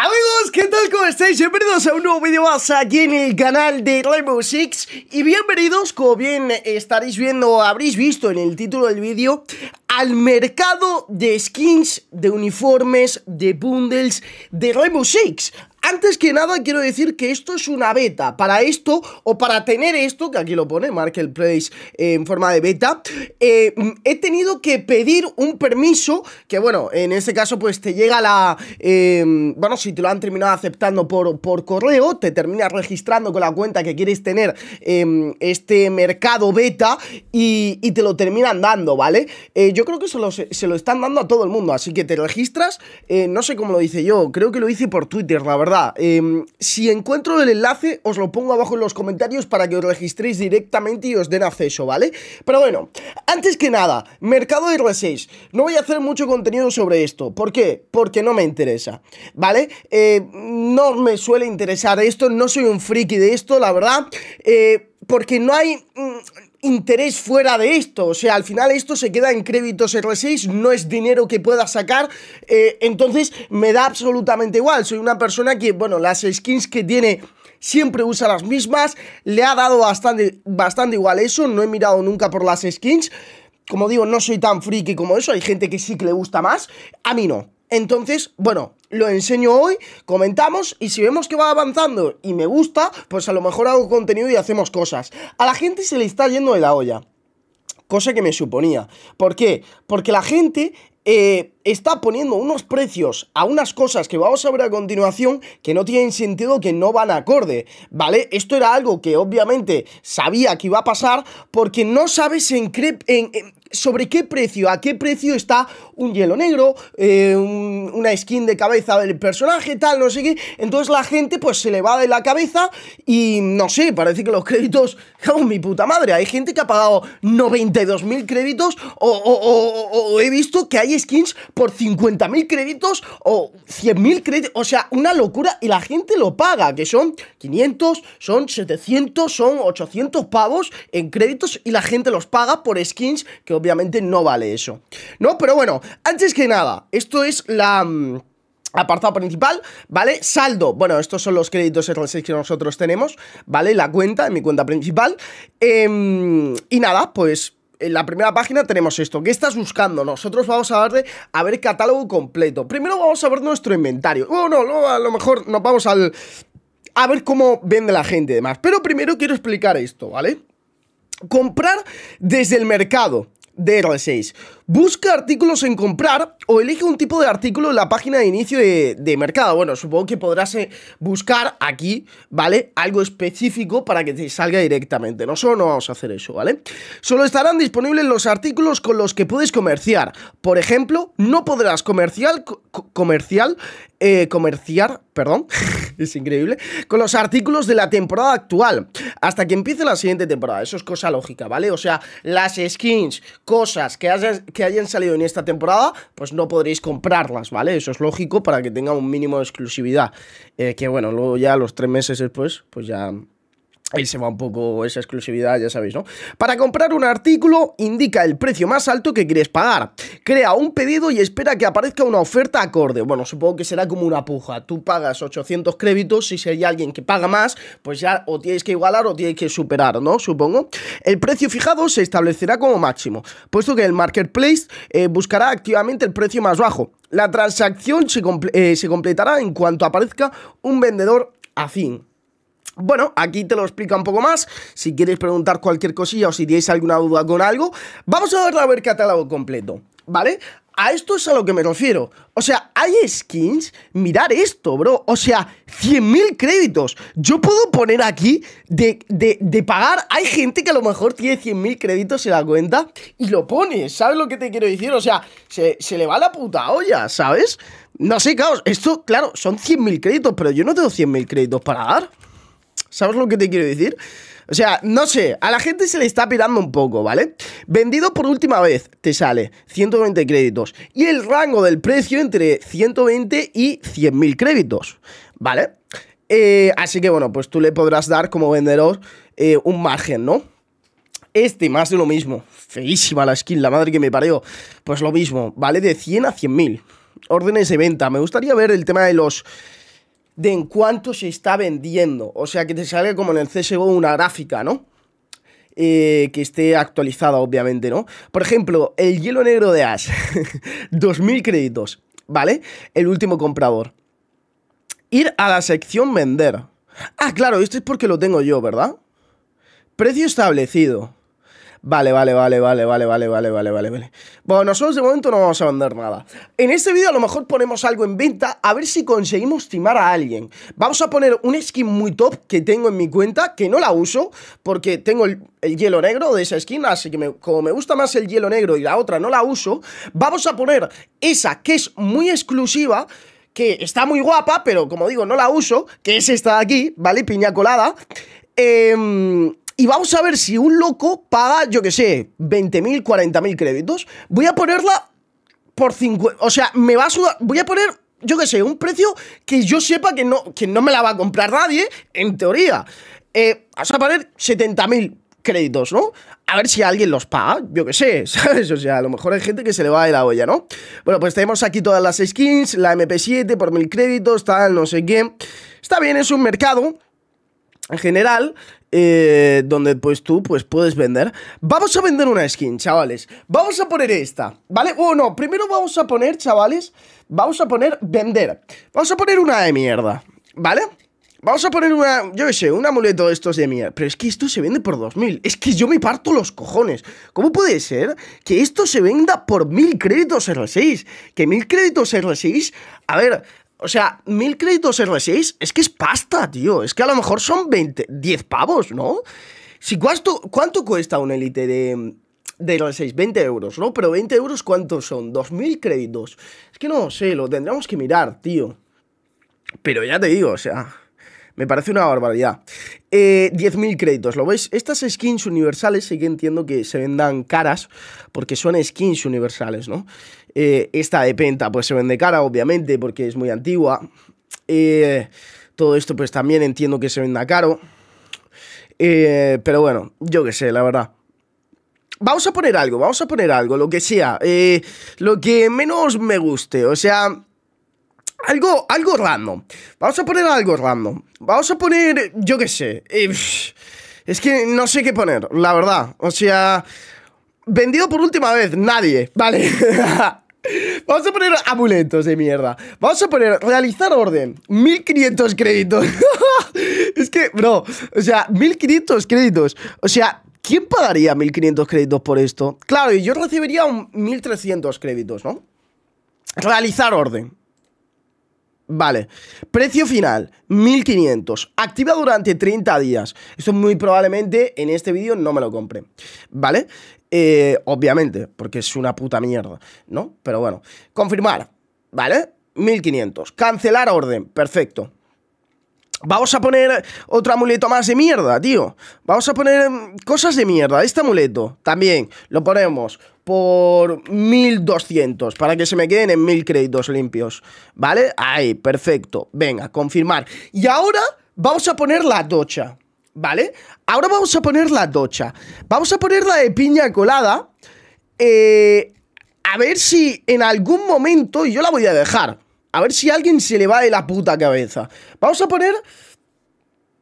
Amigos, ¿qué tal? ¿Cómo estáis? Bienvenidos a un nuevo vídeo más aquí en el canal de Rainbow Six Y bienvenidos, como bien estaréis viendo, habréis visto en el título del vídeo Al mercado de skins, de uniformes, de bundles de Rainbow Six antes que nada quiero decir que esto es una beta Para esto o para tener esto, que aquí lo pone Marketplace eh, en forma de beta eh, He tenido que pedir un permiso Que bueno, en este caso pues te llega la... Eh, bueno, si te lo han terminado aceptando por, por correo Te terminas registrando con la cuenta que quieres tener em, este mercado beta y, te lo terminan dando, ¿vale? yo creo que se lo, se lo están dando a todo el mundo Así que te registras, no sé cómo lo hice yo Creo que lo hice por Twitter, la verdad verdad, em, si encuentro el enlace, os lo pongo abajo en los comentarios para que os registréis directamente y os den acceso, ¿vale? Pero bueno, antes que nada, mercado de R6. No voy a hacer mucho contenido sobre esto. ¿Por qué? Porque no me interesa, ¿vale? Eh, no me suele interesar esto, no soy un friki de esto, la verdad. Eh, porque no hay... Mm, interés fuera de esto. O sea, al final esto se queda en créditos R6, no es dinero que pueda sacar. Eh, entonces me da absolutamente igual. Soy una persona que, bueno, las skins que tiene siempre usa las mismas. Le ha dado bastante, bastante igual eso. No he mirado nunca por las skins. Como digo, no soy tan friki como eso. Hay gente que sí que le gusta más. A mí no. Entonces, bueno, lo enseño hoy, comentamos y si vemos que va avanzando y me gusta, pues a lo mejor hago contenido y hacemos cosas. A la gente se le está yendo de la olla. Cosa que me suponía. ¿Por qué? Porque la gente eh, está poniendo unos precios a unas cosas que vamos a ver a continuación que no tienen sentido, que no van acorde, ¿vale? Esto era algo que obviamente sabía que iba a pasar porque no sabes en, en, sobre qué precio, a qué precio está un hielo negro, eh, una skin de cabeza del personaje, tal, no sé qué. Entonces la gente pues se le va de la cabeza y no sé, parece que los créditos, Joder, mi puta madre, hay gente que ha pagado 92.000 créditos o, o, he visto que hay skins por 50.000 créditos o 100.000 créditos, o sea, una locura y la gente lo paga, que son 500, son 700, son 800 pavos en créditos y la gente los paga por skins que obviamente no vale eso. No, pero bueno, antes que nada, esto es la... Mm, apartado principal, ¿vale? Saldo, bueno, estos son los créditos R6 que nosotros tenemos, ¿vale? La cuenta, mi cuenta principal. Em, y nada, pues en la primera página tenemos esto. ¿Qué estás buscando? Nosotros vamos a a ver catálogo completo. Primero vamos a ver nuestro inventario. Bueno, no, a lo mejor nos vamos al... A ver cómo vende la gente y demás. Pero primero quiero explicar esto, ¿vale? Comprar desde el mercado dr 6 Busca artículos en comprar o elige un tipo de artículo en la página de inicio de, mercado. Bueno, supongo que podrás eh, buscar aquí, ¿vale? Algo específico para que te salga directamente. solo no vamos a hacer eso, ¿vale? Solo estarán disponibles los artículos con los que puedes comerciar. Por ejemplo, no podrás comercial, comercial, eh, comerciar, perdón, es increíble, con los artículos de la temporada actual hasta que empiece la siguiente temporada. Eso es cosa lógica, ¿vale? O sea, las skins, cosas que, que hayan salido en esta temporada, pues no no podréis comprarlas, ¿vale? Eso es lógico para que tenga un mínimo de exclusividad. Eh, que bueno, luego ya los tres meses después, pues ya Ahí se va un poco esa exclusividad, ya sabéis, ¿no? Para comprar un artículo, indica el precio más alto que quieres pagar. Crea un pedido y espera que aparezca una oferta acorde. Bueno, supongo que será como una puja. Tú pagas 800 créditos, si hay alguien que paga más, pues ya o tienes que igualar o tienes que superar, ¿no? Supongo. El precio fijado se establecerá como máximo, puesto que el marketplace eh, buscará activamente el precio más bajo. La transacción se eh, completará en cuanto aparezca un vendedor afín. Bueno, aquí te lo explica un poco más. Si queréis preguntar cualquier cosilla o si tenéis alguna duda con algo, vamos a ver a ver catálogo completo, ¿vale? A esto es a lo que me refiero. O sea, hay skins. Mirar esto, bro. O sea, 100.000 créditos. Yo puedo poner aquí de, pagar. Hay gente que a lo mejor tiene 100.000 créditos en la cuenta y lo pone. ¿Sabes lo que te quiero decir? O sea, se, se le va la puta olla, ¿sabes? No sé, caos. Esto, claro, son 100.000 créditos, pero yo no tengo 100.000 créditos para dar. ¿Sabes lo que te quiero decir? O sea, no sé, a la gente se le está pirando un poco, ¿vale? Vendido por última vez te sale 120 créditos y el rango del precio entre 120 y 100.000 créditos, ¿vale? Eh, así que bueno, pues tú le podrás dar como vendedor eh, un margen, ¿no? Este, más de lo mismo. Feísima la skin, la madre que me parió. Pues lo mismo, vale de 100 a 100.000. Órdenes de venta. Me gustaría ver el tema de los de en cuánto se está vendiendo. O sea, que te salga como en el CSGO una gráfica, ¿no? Eh, que esté actualizada, obviamente, ¿no? Por ejemplo, el hielo negro de Ash, 2.000 créditos, ¿vale? El último comprador. Ir a la sección vender. Ah, claro, esto es porque lo tengo yo, ¿verdad? Precio establecido. Vale, vale, vale, vale, vale, vale, vale, vale, vale, vale. Bueno, nosotros de momento no vamos a vender nada. En este vídeo a lo mejor ponemos algo en venta a ver si conseguimos timar a alguien. Vamos a poner un skin muy top que tengo en mi cuenta, que no la uso, porque tengo el, hielo negro de esa skin, así que como me gusta más el hielo negro y la otra no la uso, vamos a poner esa que es muy exclusiva que está muy guapa, pero como digo, no la uso, que es esta de aquí, ¿vale? Piña colada. Eh, y vamos a ver si un loco paga, yo que sé, 20.000, 40.000 créditos. Voy a ponerla por 50. O sea, me va a sudar. Voy a poner yo que sé, un precio que yo sepa que no, que no me la va a comprar nadie, en teoría. Eh, vas a poner 70.000 créditos, ¿no? A ver si alguien los paga, yo qué sé, ¿sabes? O sea, a lo mejor hay gente que se le va de la olla, ¿no? Bueno, pues tenemos aquí todas las skins, la MP7 por 1.000 créditos, tal, no sé qué. Está bien, es un mercado, en general, eh, donde pues tú pues puedes vender. Vamos a vender una skin, chavales. Vamos a poner esta, ¿vale? bueno oh, no, primero vamos a poner, chavales, vamos a poner vender. Vamos a poner una de mierda, ¿vale? Vamos a poner una, yo qué sé, un amuleto de estos de mierda. Pero es que esto se vende por 2.000. Es que yo me parto los cojones. ¿Cómo puede ser que esto se venda por 1.000 créditos R6? Que 1.000 créditos R6... A ver, o sea, 1.000 créditos R6 es que es pasta, tío. Es que a lo mejor son 20, 10 pavos, ¿no? Si cuánto, ¿Cuánto cuesta un Elite de, de R6? 20 euros, ¿no? Pero 20 euros, ¿cuántos son? 2.000 créditos. Es que no sé, lo tendremos que mirar, tío. Pero ya te digo, o sea... Me parece una barbaridad. 10.000 eh, créditos, ¿lo veis? Estas skins universales sí que entiendo que se vendan caras, porque son skins universales, ¿no? Eh, esta de Penta, pues se vende cara, obviamente, porque es muy antigua. Eh, todo esto, pues también entiendo que se venda caro. pero bueno, yo qué sé, la verdad. Vamos a poner algo, vamos a poner algo, lo que sea, lo que menos me guste, o sea, algo, algo random. Vamos a poner algo random. Vamos a poner, yo qué sé. es que no sé qué poner, la verdad. O sea, vendido por última vez, nadie. Vale. Vamos a poner amuletos de mierda. Vamos a poner realizar orden. 1500 créditos. es que, bro, o sea, 1500 créditos. O sea, ¿quién pagaría 1500 créditos por esto? Claro, y yo recibiría un 1300 créditos, ¿no? Realizar orden. Vale, precio final, 1500, activa durante 30 días. Esto muy probablemente en este vídeo no me lo compre, ¿vale? Eh, obviamente, porque es una puta mierda, ¿no? Pero bueno, confirmar, ¿vale? 1500, cancelar orden, perfecto. Vamos a poner otro amuleto más de mierda, tío. Vamos a poner mm, cosas de mierda, este amuleto también, lo ponemos por 1200 para que se me queden en 1000 créditos limpios, ¿vale? Ahí, perfecto. Venga, confirmar. Y ahora vamos a poner la tocha, ¿vale? Ahora vamos a poner la tocha. Vamos a poner la de piña colada. Eh, a ver si en algún momento yo la voy a dejar. A ver si alguien se le va de la puta cabeza. Vamos a poner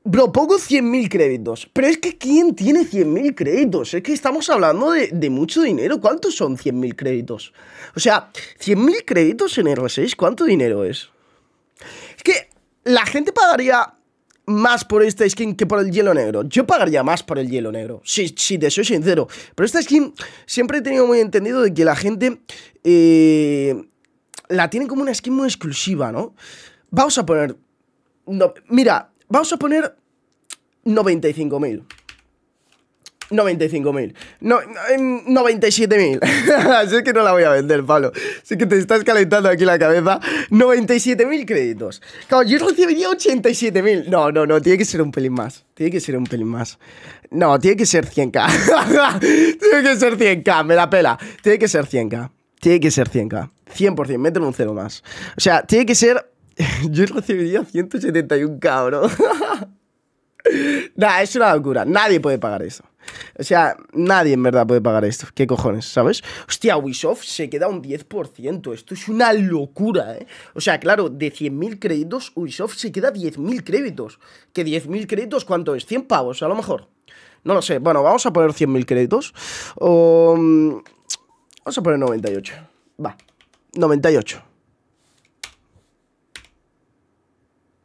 Bro, pongo 100.000 créditos. Pero es que ¿quién tiene 100.000 créditos? Es que estamos hablando de, mucho dinero. ¿Cuántos son 100.000 créditos? O sea, 100.000 créditos en R6, ¿cuánto dinero es? Es que la gente pagaría más por esta skin que por el hielo negro. Yo pagaría más por el hielo negro, si, te soy sincero. Pero esta skin siempre he tenido muy entendido de que la gente eh, la tiene como una skin muy exclusiva, ¿no? Vamos a poner... No, mira, Vamos a poner 95.000. 95.000. No, 97.000. Así es que no la voy a vender, Pablo. Así que te estás calentando aquí la cabeza. 97.000 créditos. Claro, yo recibiría 87.000. No, no, no, tiene que ser un pelín más. Tiene que ser un pelín más. No, tiene que ser 100k. tiene que ser 100k, me la pela. Tiene que ser 100k. Tiene que ser 100k. 100%, mételo un cero más. O sea, tiene que ser yo recibiría 171k, bro nah, es una locura. Nadie puede pagar eso. O sea, nadie en verdad puede pagar esto. ¿Qué cojones, sabes? Hostia, Ubisoft se queda un 10%. Esto es una locura, ¿eh? O sea, claro, de 100.000 créditos, Ubisoft se queda 10.000 créditos. ¿Que 10.000 créditos cuánto es? 100 pavos, a lo mejor. No lo sé. Bueno, vamos a poner 100.000 créditos. Mm, vamos a poner 98. Va. 98.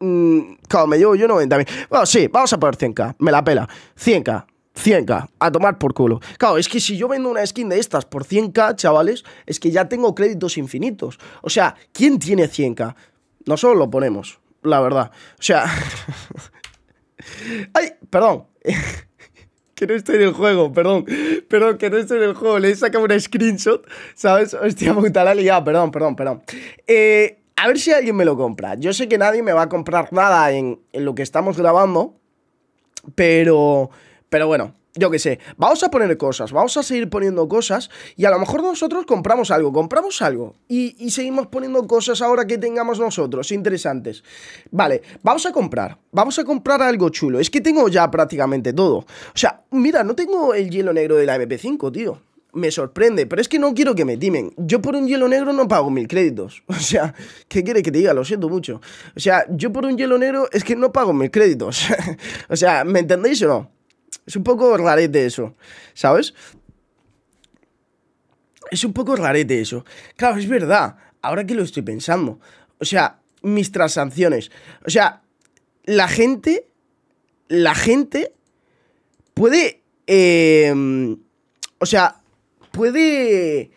Mm, claro, me llevo yo 90 Bueno, sí, vamos a poner 100k, me la pela. 100k, 100k, a tomar por culo. Claro, es que si yo vendo una skin de estas por 100k, chavales, es que ya tengo créditos infinitos. O sea, ¿quién tiene 100k? Nosotros lo ponemos, la verdad. O sea... ¡Ay! Perdón. que no estoy en el juego, perdón. Perdón, que no estoy en el juego. Le he sacado una screenshot, ¿sabes? Hostia puta, la he liado. Perdón, perdón, perdón. Eh a ver si alguien me lo compra. Yo sé que nadie me va a comprar nada en, lo que estamos grabando. Pero. Pero bueno, yo qué sé, vamos a poner cosas, vamos a seguir poniendo cosas y a lo mejor nosotros compramos algo, compramos algo y, y, seguimos poniendo cosas ahora que tengamos nosotros, interesantes. Vale, vamos a comprar, vamos a comprar algo chulo, es que tengo ya prácticamente todo. O sea, mira, no tengo el hielo negro de la MP5, tío me sorprende, pero es que no quiero que me timen. Yo por un hielo negro no pago mil créditos. O sea, ¿qué quiere que te diga? Lo siento mucho. O sea, yo por un hielo negro es que no pago mil créditos. o sea, ¿me entendéis o no? Es un poco rarete eso, ¿sabes? Es un poco rarete eso. Claro, es verdad. Ahora que lo estoy pensando. O sea, mis transacciones. O sea, la gente. La gente puede. Em, o sea, puede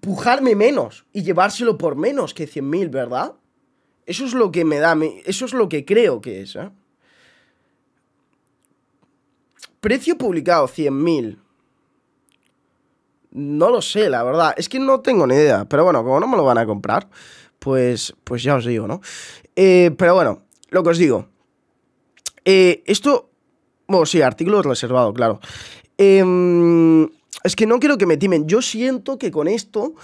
pujarme menos y llevárselo por menos que 100.000, ¿verdad? Eso es lo que me da, eso es lo que creo que es. ¿eh? Precio publicado 100.000. No lo sé, la verdad. Es que no tengo ni idea. Pero bueno, como no me lo van a comprar, pues, pues ya os digo, ¿no? Eh, pero bueno, lo que os digo. Eh, esto... Bueno, sí, artículo reservado, claro. Eh, es que no quiero que me timen. Yo siento que con esto,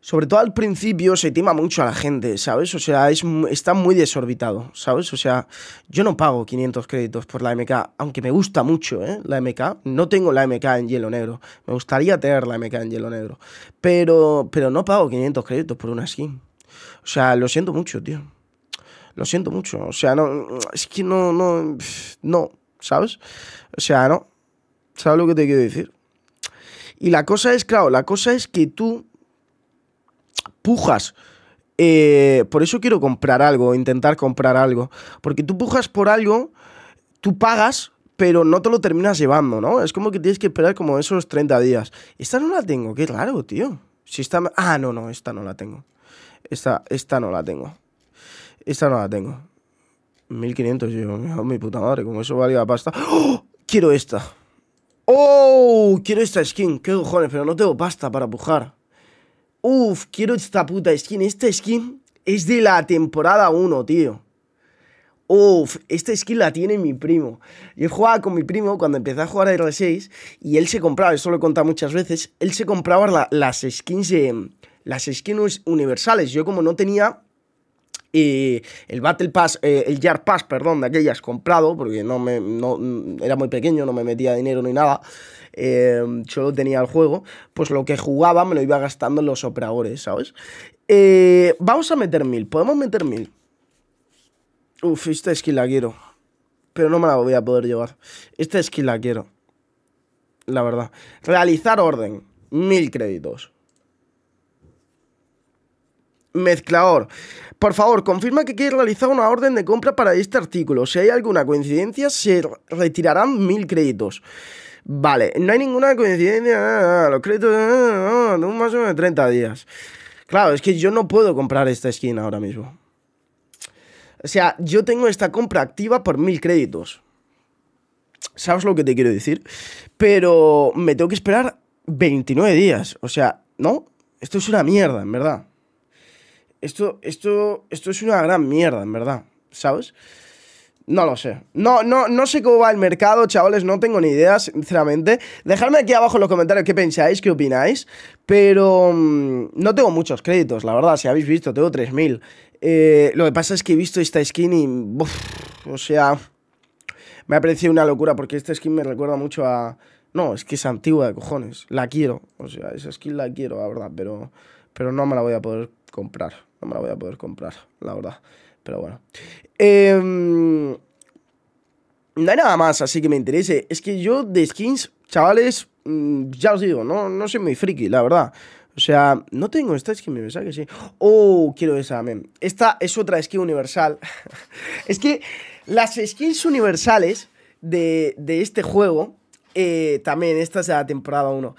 sobre todo al principio, se tima mucho a la gente, ¿sabes? O sea, está muy desorbitado, ¿sabes? O sea, yo no pago 500 créditos por la MK, aunque me gusta mucho, ¿eh? La MK. No tengo la MK en hielo negro. Me gustaría tener la MK en hielo negro. Pero, pero no pago 500 créditos por una skin. O sea, lo siento mucho, tío. Lo siento mucho. O sea, no. Es que no, no. No, ¿sabes? O sea, no. ¿Sabes lo que te quiero decir? Y la cosa es, claro, la cosa es que tú pujas. Eh, por eso quiero comprar algo, intentar comprar algo. Porque tú pujas por algo, tú pagas, pero no te lo terminas llevando, ¿no? Es como que tienes que esperar como esos 30 días. Esta no la tengo, qué claro, tío. Si Ah, no, no, esta no la tengo. Esta, esta no la tengo. Esta no la tengo. 1500, yo, mi puta madre, como eso vale la pasta. ¡Oh! Quiero esta. ¡Oh! Quiero esta skin. ¿Qué cojones? Pero no tengo pasta para pujar. Uf, quiero esta puta skin. Esta skin es de la temporada 1, tío. Uf, esta skin la tiene mi primo. Yo jugaba con mi primo cuando empecé a jugar a R6 y él se compraba, eso lo he contado muchas veces, él se compraba las skins, las skins universales. Yo como no tenía y el Battle Pass, eh, el Yard Pass, perdón, de aquellas comprado, porque no me, no, era muy pequeño, no me metía dinero ni nada, eh, solo tenía el juego, pues lo que jugaba me lo iba gastando en los operadores, ¿sabes? Eh, vamos a meter mil, podemos meter mil. Uf, esta skin la quiero, pero no me la voy a poder llevar. Esta skin la quiero, la verdad. Realizar orden, mil créditos. Mezclador. Por favor, confirma que quieres realizar una orden de compra para este artículo. Si hay alguna coincidencia, se retirarán mil créditos. Vale, no hay ninguna coincidencia. Ah, ah, ah, los créditos de un máximo de 30 días. Claro, es que yo no puedo comprar esta skin ahora mismo. O sea, yo tengo esta compra activa por mil créditos. ¿Sabes lo que te quiero decir? Pero me tengo que esperar 29 días. O sea, ¿no? Esto es una mierda, en verdad. Esto, esto, esto es una gran mierda, en verdad, ¿sabes? No lo sé. No, no, no sé cómo va el mercado, chavales, no tengo ni idea, sinceramente. Dejadme aquí abajo en los comentarios qué pensáis, qué opináis. Pero mm, no tengo muchos créditos, la verdad, si habéis visto, tengo 3.000. Eh, lo que pasa es que he visto esta skin y... o sea... Me ha parecido una locura porque esta skin me recuerda mucho a... No, es que es antigua de cojones. La quiero. O sea, esa skin la quiero, la verdad, pero... Pero no me la voy a poder comprar no me la voy a poder comprar, la verdad. Pero bueno. Em, no hay nada más así que me interese. Es que yo de skins, chavales, mm, ya os digo, no, no soy muy friki, la verdad. O sea, no tengo esta skin universal que sí. Oh, quiero esa también. Esta es otra skin universal. es que las skins universales de, este juego, eh, también esta es de la temporada 1.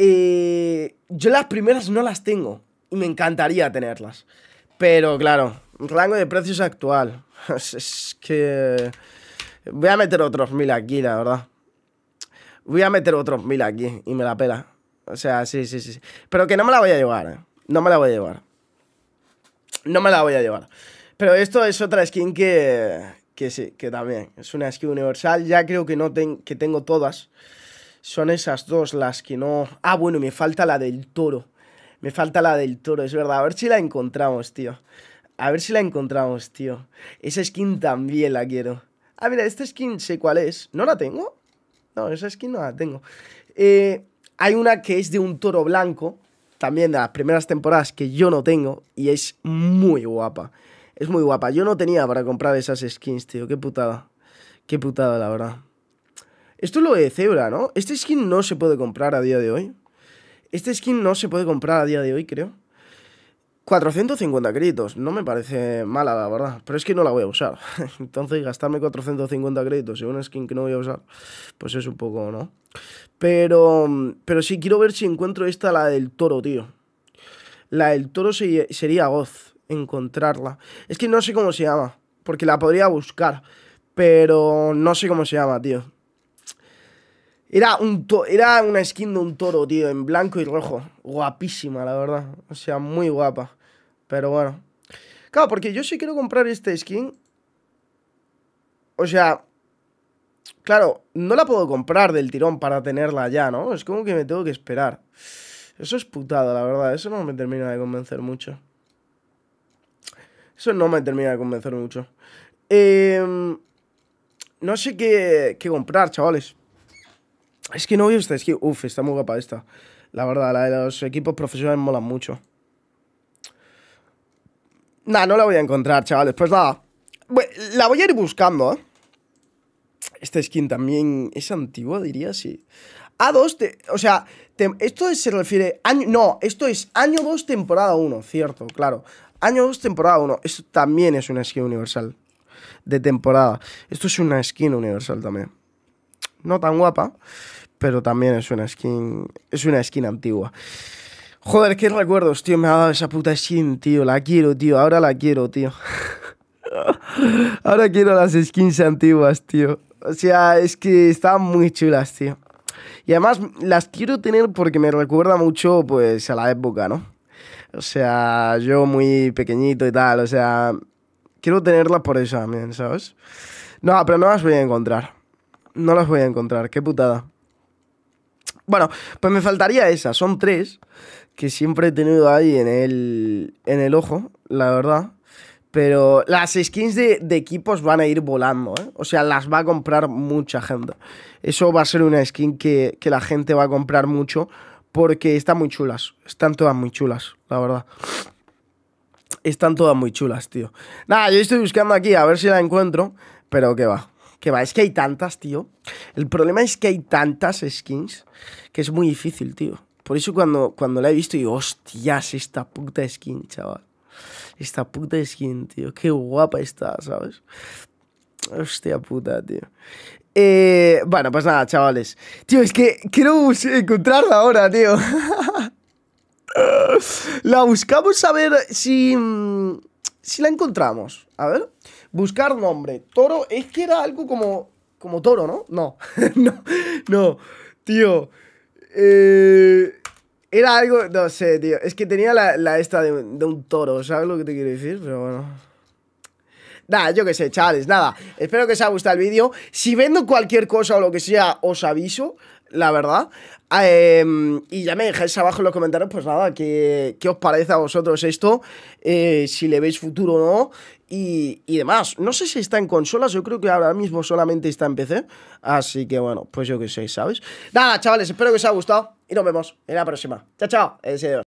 Eh, yo las primeras no las tengo y me encantaría tenerlas. Pero claro, rango de precios actual. Es, que... Voy a meter otros mil aquí, la verdad. Voy a meter otros mil aquí y me la pela. O sea, sí, sí, sí. Pero que no me la voy a llevar, ¿eh? No me la voy a llevar. No me la voy a llevar. Pero esto es otra skin que, que sí, que también. Es una skin universal. Ya creo que no que tengo todas. Son esas dos las que no... Ah, bueno, me falta la del toro. Me falta la del toro, es verdad. A ver si la encontramos, tío. A ver si la encontramos, tío. Esa skin también la quiero. Ah, mira, esta skin sé cuál es. ¿No la tengo? No, esa skin no la tengo. Eh, hay una que es de un toro blanco, también de las primeras temporadas, que yo no tengo, y es muy guapa. Es muy guapa. Yo no tenía para comprar esas skins, tío. Qué putada. Qué putada, la verdad. Esto es lo de Zebra, ¿no? Este skin no se puede comprar a día de hoy. Este skin no se puede comprar a día de hoy, creo. 450 créditos, no me parece mala la verdad, pero es que no la voy a usar. Entonces gastarme 450 créditos en una skin que no voy a usar, pues es un poco, ¿no? Pero, pero sí, quiero ver si encuentro esta, la del toro, tío. La del toro sería goz encontrarla. Es que no sé cómo se llama, porque la podría buscar, pero no sé cómo se llama, tío. Era, un era una skin de un toro, tío, en blanco y rojo. Guapísima, la verdad. O sea, muy guapa. Pero bueno. Claro, porque yo sí quiero comprar esta skin... O sea... Claro, no la puedo comprar del tirón para tenerla ya, ¿no? Es como que me tengo que esperar. Eso es putada, la verdad. Eso no me termina de convencer mucho. Eso no me termina de convencer mucho. Em, no sé qué, qué comprar, chavales. Es que no veo esta, skin. que, está muy guapa esta. La verdad, la de los equipos profesionales mola mucho. Nah, no la voy a encontrar, chavales. Pues nada, la voy a ir buscando, ¿eh? Esta skin también es antigua, diría, sí. A2, o sea, esto se refiere... Año, no, esto es año 2, temporada 1, cierto, claro. Año 2, temporada 1. Esto también es una skin universal de temporada. Esto es una skin universal también. No tan guapa pero también es una skin, es una skin antigua. Joder, qué recuerdos, tío, me ha dado esa puta skin, tío, la quiero, tío, ahora la quiero, tío. ahora quiero las skins antiguas, tío. O sea, es que estaban muy chulas, tío. Y además las quiero tener porque me recuerda mucho, pues, a la época, ¿no? O sea, yo muy pequeñito y tal, o sea, quiero tenerlas por eso también, ¿sabes? No, pero no las voy a encontrar. No las voy a encontrar, qué putada. Bueno, pues me faltaría esa. Son tres que siempre he tenido ahí en el, en el ojo, la verdad. Pero las skins de, equipos van a ir volando, ¿eh? O sea, las va a comprar mucha gente. Eso va a ser una skin que, que, la gente va a comprar mucho porque están muy chulas. Están todas muy chulas, la verdad. Están todas muy chulas, tío. Nada, yo estoy buscando aquí a ver si la encuentro, pero que va. Que va, es que hay tantas, tío. El problema es que hay tantas skins que es muy difícil, tío. Por eso cuando, cuando la he visto digo, hostias, esta puta skin, chaval. Esta puta skin, tío. Qué guapa está, ¿sabes? Hostia puta, tío. Eh, bueno, pues nada, chavales. Tío, es que quiero encontrarla ahora, tío. la buscamos a ver si... Si la encontramos. A ver. Buscar nombre. Toro, es que era algo como. Como toro, ¿no? No. no, no. Tío. Eh, era algo. No sé, tío. Es que tenía la, esta de, un toro, ¿sabes lo que te quiero decir? Pero bueno. Nada, yo qué sé, chavales, nada. Espero que os haya gustado el vídeo. Si vendo cualquier cosa o lo que sea, os aviso la verdad. Em, y ya me dejáis abajo en los comentarios, pues nada, qué, os parece a vosotros esto, eh, si le veis futuro o no, y, demás. No sé si está en consolas, yo creo que ahora mismo solamente está en PC, así que bueno, pues yo que sé, ¿sabes? Nada, chavales, espero que os haya gustado y nos vemos en la próxima. Chao, chao, eh,